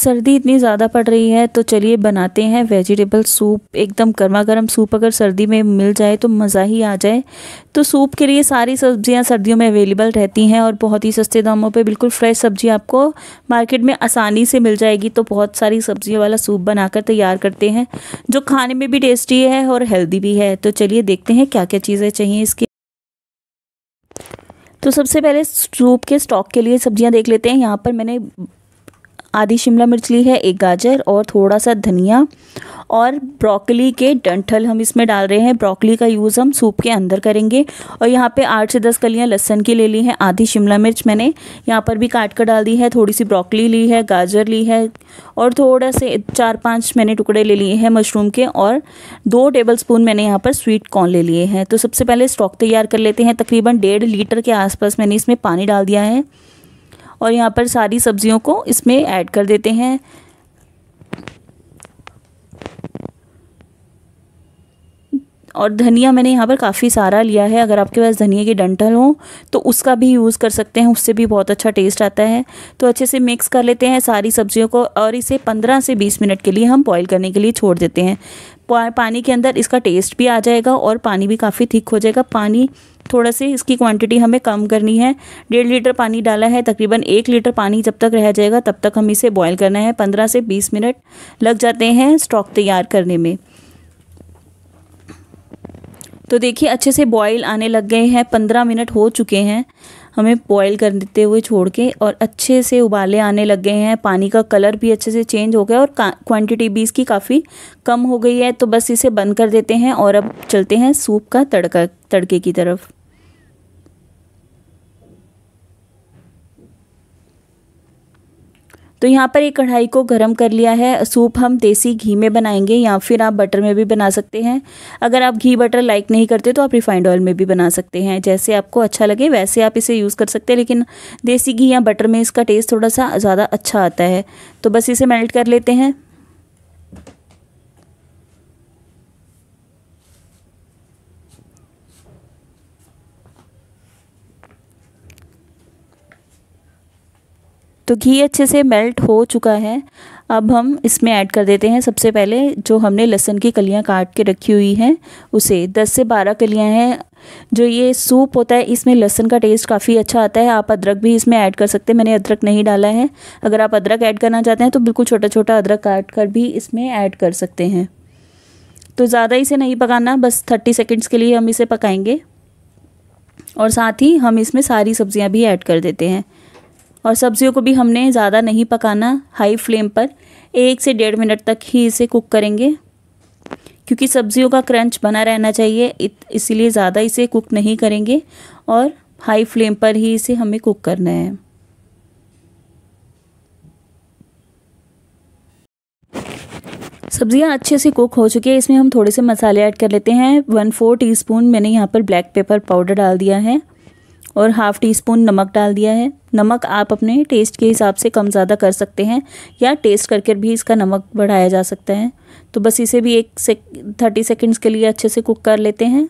सर्दी इतनी ज़्यादा पड़ रही है तो चलिए बनाते हैं वेजिटेबल सूप एकदम गर्मा गर्म सूप अगर सर्दी में मिल जाए तो मज़ा ही आ जाए तो सूप के लिए सारी सब्ज़ियाँ सर्दियों में अवेलेबल रहती हैं और बहुत ही सस्ते दामों पे बिल्कुल फ्रेश सब्ज़ी आपको मार्केट में आसानी से मिल जाएगी तो बहुत सारी सब्ज़ियों वाला सूप बनाकर तैयार करते हैं जो खाने में भी टेस्टी है और हेल्दी भी है तो चलिए देखते हैं क्या क्या चीज़ें चाहिए इसके तो सबसे पहले सूप के स्टॉक के लिए सब्ज़ियाँ देख लेते हैं यहाँ पर मैंने आधी शिमला मिर्च ली है एक गाजर और थोड़ा सा धनिया और ब्रोकली के डंठल हम इसमें डाल रहे हैं ब्रोकली का यूज़ हम सूप के अंदर करेंगे और यहाँ पे आठ से दस कलियाँ लहसन की ले ली हैं आधी शिमला मिर्च मैंने यहाँ पर भी काट कर डाल दी है थोड़ी सी ब्रोकली ली है गाजर ली है और थोड़ा से चार पाँच मैंने टुकड़े ले लिए हैं मशरूम के और दो टेबल स्पून मैंने यहाँ पर स्वीट कॉर्न ले लिए हैं तो सबसे पहले स्टॉक तैयार कर लेते हैं तकरीबन डेढ़ लीटर के आसपास मैंने इसमें पानी डाल दिया है और यहाँ पर सारी सब्जियों को इसमें ऐड कर देते हैं और धनिया मैंने यहाँ पर काफ़ी सारा लिया है अगर आपके पास धनिया की डंठल हो तो उसका भी यूज़ कर सकते हैं उससे भी बहुत अच्छा टेस्ट आता है तो अच्छे से मिक्स कर लेते हैं सारी सब्जियों को और इसे 15 से 20 मिनट के लिए हम बॉईल करने के लिए छोड़ देते हैं पानी के अंदर इसका टेस्ट भी आ जाएगा और पानी भी काफ़ी थिक हो जाएगा पानी थोड़ा से इसकी क्वांटिटी हमें कम करनी है डेढ़ लीटर पानी डाला है तकरीबन एक लीटर पानी जब तक रह जाएगा तब तक हम इसे बॉयल करना है पंद्रह से बीस मिनट लग जाते हैं स्टॉक तैयार करने में तो देखिए अच्छे से बॉईल आने लग गए हैं पंद्रह मिनट हो चुके हैं हमें बॉईल कर देते हुए छोड़ के और अच्छे से उबाले आने लग गए हैं पानी का कलर भी अच्छे से चेंज हो गया और क्वांटिटी भी इसकी काफ़ी कम हो गई है तो बस इसे बंद कर देते हैं और अब चलते हैं सूप का तड़का तड़के की तरफ तो यहाँ पर एक कढ़ाई को गर्म कर लिया है सूप हम देसी घी में बनाएंगे या फिर आप बटर में भी बना सकते हैं अगर आप घी बटर लाइक नहीं करते तो आप रिफाइंड ऑयल में भी बना सकते हैं जैसे आपको अच्छा लगे वैसे आप इसे यूज़ कर सकते हैं लेकिन देसी घी या बटर में इसका टेस्ट थोड़ा सा ज़्यादा अच्छा आता है तो बस इसे मेल्ट कर लेते हैं तो घी अच्छे से मेल्ट हो चुका है अब हम इसमें ऐड कर देते हैं सबसे पहले जो हमने लहसुन की कलियां काट के रखी हुई हैं उसे 10 से 12 कलियां हैं जो ये सूप होता है इसमें लहसुन का टेस्ट काफ़ी अच्छा आता है आप अदरक भी इसमें ऐड कर सकते हैं मैंने अदरक नहीं डाला है अगर आप अदरक ऐड करना चाहते हैं तो बिल्कुल छोटा छोटा अदरक काट कर भी इसमें ऐड कर सकते हैं तो ज़्यादा इसे नहीं पकाना बस थर्टी सेकेंड्स के लिए हम इसे पकाएँगे और साथ ही हम इसमें सारी सब्जियां भी ऐड कर देते हैं और सब्जियों को भी हमने ज़्यादा नहीं पकाना हाई फ्लेम पर एक से डेढ़ मिनट तक ही इसे कुक करेंगे क्योंकि सब्जियों का क्रंच बना रहना चाहिए इसीलिए ज़्यादा इसे कुक नहीं करेंगे और हाई फ्लेम पर ही इसे हमें कुक करना है सब्जियां अच्छे से कुक हो चुकी है इसमें हम थोड़े से मसाले ऐड कर लेते हैं वन फोर टीस्पून मैंने यहाँ पर ब्लैक पेपर पाउडर डाल दिया है और हाफ़ टी स्पून नमक डाल दिया है नमक आप अपने टेस्ट के हिसाब से कम ज़्यादा कर सकते हैं या टेस्ट करके भी इसका नमक बढ़ाया जा सकता है तो बस इसे भी एक से थर्टी सेकेंड्स के लिए अच्छे से कुक कर लेते हैं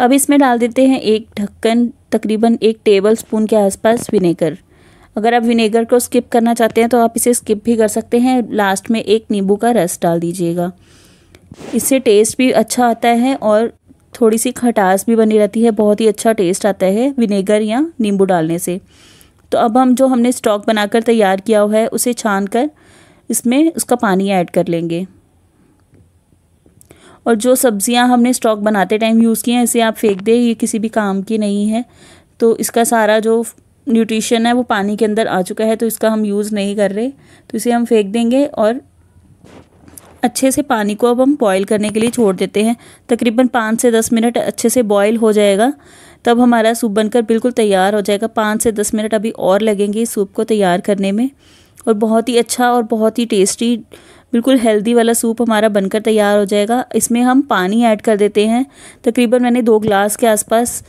अब इसमें डाल देते हैं एक ढक्कन तकरीबन एक टेबल स्पून के आसपास विनेगर अगर आप विनेगर को स्किप करना चाहते हैं तो आप इसे स्किप भी कर सकते हैं लास्ट में एक नींबू का रस डाल दीजिएगा इससे टेस्ट भी अच्छा आता है और थोड़ी सी खटास भी बनी रहती है बहुत ही अच्छा टेस्ट आता है विनेगर या नींबू डालने से तो अब हम जो हमने स्टॉक बनाकर तैयार किया हुआ है उसे छान कर इसमें उसका पानी ऐड कर लेंगे और जो सब्ज़ियां हमने स्टॉक बनाते टाइम यूज़ किए हैं इसे आप फेंक दें ये किसी भी काम की नहीं है तो इसका सारा जो न्यूट्रिशन है वो पानी के अंदर आ चुका है तो इसका हम यूज़ नहीं कर रहे तो इसे हम फेंक देंगे और अच्छे से पानी को अब हम बॉईल करने के लिए छोड़ देते हैं तकरीबन पाँच से दस मिनट अच्छे से बॉईल हो जाएगा तब हमारा सूप बनकर बिल्कुल तैयार हो जाएगा पाँच से दस मिनट अभी और लगेंगे इस सूप को तैयार करने में और बहुत ही अच्छा और बहुत ही टेस्टी बिल्कुल हेल्दी वाला सूप हमारा बनकर तैयार हो जाएगा इसमें हम पानी ऐड कर देते हैं तकरीबन मैंने दो ग्लास के आसपास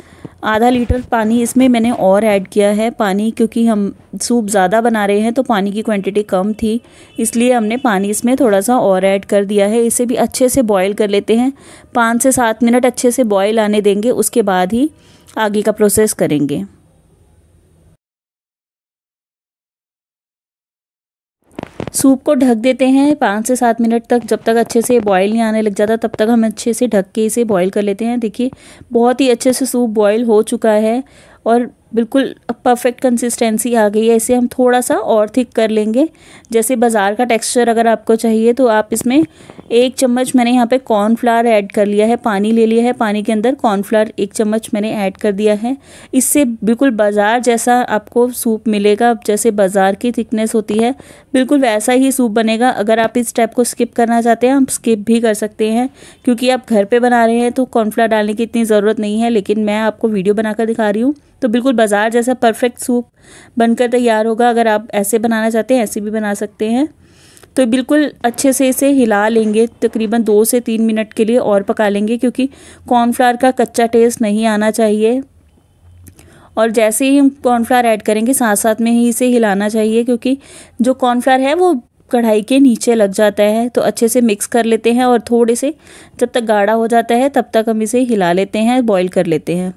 आधा लीटर पानी इसमें मैंने और ऐड किया है पानी क्योंकि हम सूप ज़्यादा बना रहे हैं तो पानी की क्वांटिटी कम थी इसलिए हमने पानी इसमें थोड़ा सा और ऐड कर दिया है इसे भी अच्छे से बॉयल कर लेते हैं पाँच से सात मिनट अच्छे से बॉयल आने देंगे उसके बाद ही आगे का प्रोसेस करेंगे सूप को ढक देते हैं पाँच से सात मिनट तक जब तक अच्छे से बॉयल नहीं आने लग जाता तब तक हम अच्छे से ढक के इसे बॉयल कर लेते हैं देखिए बहुत ही अच्छे से सूप बॉयल हो चुका है और बिल्कुल परफेक्ट कंसिस्टेंसी आ गई है इसे हम थोड़ा सा और थिक कर लेंगे जैसे बाज़ार का टेक्सचर अगर आपको चाहिए तो आप इसमें एक चम्मच मैंने यहाँ पे कॉर्नफ्लावर ऐड कर लिया है पानी ले लिया है पानी के अंदर कॉर्नफ्लावर एक चम्मच मैंने ऐड कर दिया है इससे बिल्कुल बाज़ार जैसा आपको सूप मिलेगा जैसे बाज़ार की थिकनेस होती है बिल्कुल वैसा ही सूप बनेगा अगर आप इस स्टेप को स्किप करना चाहते हैं आप स्किप भी कर सकते हैं क्योंकि आप घर पर बना रहे हैं तो कॉर्नफ्लावर डालने की इतनी ज़रूरत नहीं है लेकिन मैं आपको वीडियो बनाकर दिखा रही हूँ तो बिल्कुल बाज़ार जैसा परफेक्ट सूप बनकर तैयार होगा अगर आप ऐसे बनाना चाहते हैं ऐसे भी बना सकते हैं तो बिल्कुल अच्छे से इसे हिला लेंगे तकरीबन दो से तीन मिनट के लिए और पका लेंगे क्योंकि कॉर्नफ्लावर का कच्चा टेस्ट नहीं आना चाहिए और जैसे ही हम कॉर्नफ्लावर ऐड करेंगे साथ साथ में ही इसे हिलाना चाहिए क्योंकि जो कॉर्नफ्लावर है वो कढ़ाई के नीचे लग जाता है तो अच्छे से मिक्स कर लेते हैं और थोड़े से जब तक गाढ़ा हो जाता है तब तक हम इसे हिला लेते हैं बॉईल कर लेते हैं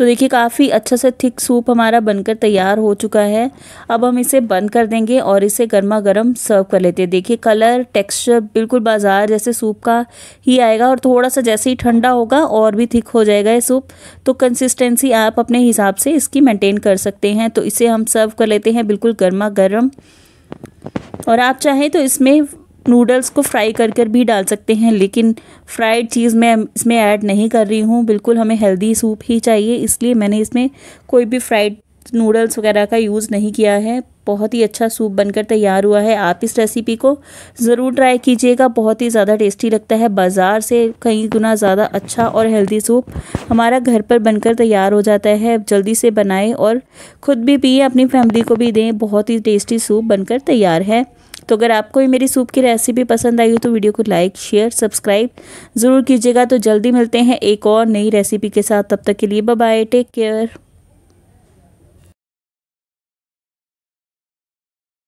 तो देखिए काफ़ी अच्छा सा थिक सूप हमारा बनकर तैयार हो चुका है अब हम इसे बंद कर देंगे और इसे गर्मा गर्म सर्व कर लेते हैं देखिए कलर टेक्सचर बिल्कुल बाजार जैसे सूप का ही आएगा और थोड़ा सा जैसे ही ठंडा होगा और भी थिक हो जाएगा ये सूप तो कंसिस्टेंसी आप अपने हिसाब से इसकी मेनटेन कर सकते हैं तो इसे हम सर्व कर लेते हैं बिल्कुल गर्मा गर्म और आप चाहें तो इसमें नूडल्स को फ्राई कर कर भी डाल सकते हैं लेकिन फ्राइड चीज़ मैं इसमें ऐड नहीं कर रही हूँ बिल्कुल हमें हेल्दी सूप ही चाहिए इसलिए मैंने इसमें कोई भी फ्राइड नूडल्स वगैरह का यूज़ नहीं किया है बहुत ही अच्छा सूप बनकर तैयार हुआ है आप इस रेसिपी को ज़रूर ट्राई कीजिएगा बहुत ही ज़्यादा टेस्टी लगता है बाज़ार से कई गुना ज़्यादा अच्छा और हेल्दी सूप हमारा घर पर बनकर तैयार हो जाता है जल्दी से बनाएं और ख़ुद भी पिए अपनी फैमिली को भी दें बहुत ही टेस्टी सूप बनकर तैयार है तो अगर आपको भी मेरी सूप की रेसिपी पसंद आई हो तो वीडियो को लाइक शेयर सब्सक्राइब ज़रूर कीजिएगा तो जल्दी मिलते हैं एक और नई रेसिपी के साथ तब तक के लिए बाय टेक केयर